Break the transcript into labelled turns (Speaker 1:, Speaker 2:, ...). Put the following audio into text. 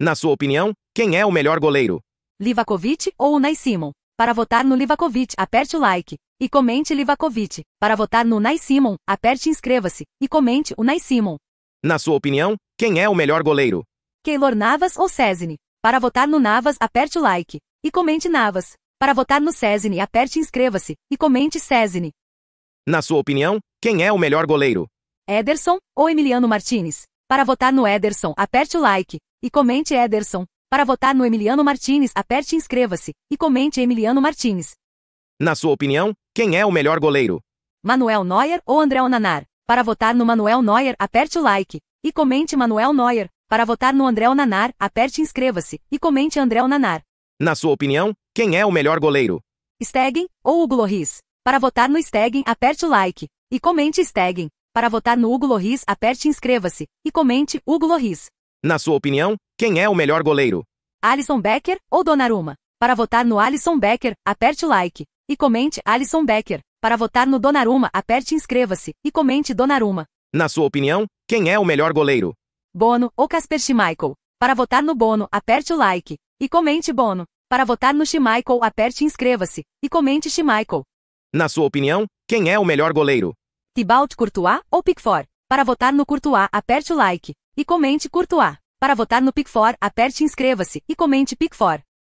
Speaker 1: Na sua opinião, quem é o melhor goleiro?
Speaker 2: Livakovic ou Unai Simon? Para votar no Livakovic, aperte o like e comente Livakovic. Para votar no Unai Simon, aperte inscreva-se e comente Unai Simon.
Speaker 1: Na sua opinião, quem é o melhor goleiro?
Speaker 2: Keylor Navas ou Cesne? Para votar no Navas, aperte o like e comente Navas. Para votar no Cesne, aperte inscreva-se e comente Cesne.
Speaker 1: Na sua opinião, quem é o melhor goleiro?
Speaker 2: Ederson ou Emiliano Martinez? Para votar no Ederson, aperte o like e comente Ederson. Para votar no Emiliano Martinez, aperte inscreva-se e comente Emiliano Martinez.
Speaker 1: Na sua opinião, quem é o melhor goleiro?
Speaker 2: Manuel Neuer ou André Onanar? Para votar no Manuel Neuer, aperte o like e comente Manuel Neuer. Para votar no André Onanar, aperte inscreva-se e comente André Onanar.
Speaker 1: Na sua opinião, quem é o melhor goleiro?
Speaker 2: Stegen ou Hugo Lloris? Para votar no Stegen, aperte o like e comente Stegen. Para votar no Hugo Lloris, aperte inscreva-se e comente Hugo Lloris.
Speaker 1: Na sua opinião, quem é o melhor goleiro?
Speaker 2: Alisson Becker ou Donnarumma? Para votar no Alisson Becker, aperte o like e comente Alisson Becker. Para votar no Donnarumma, aperte inscreva-se e comente Donnarumma.
Speaker 1: Na sua opinião, quem é o melhor goleiro?
Speaker 2: Bono ou Casper Schmeichel? Para votar no Bono, aperte o like e comente Bono. Para votar no Schmeichel, aperte inscreva-se e comente Schmeichel.
Speaker 1: Na sua opinião, quem é o melhor goleiro?
Speaker 2: Thibaut Courtois ou Pickford? Para votar no Courtois, aperte o like e comente Curto A. Para votar no Pick 4, aperte Inscreva-se e comente Pick 4.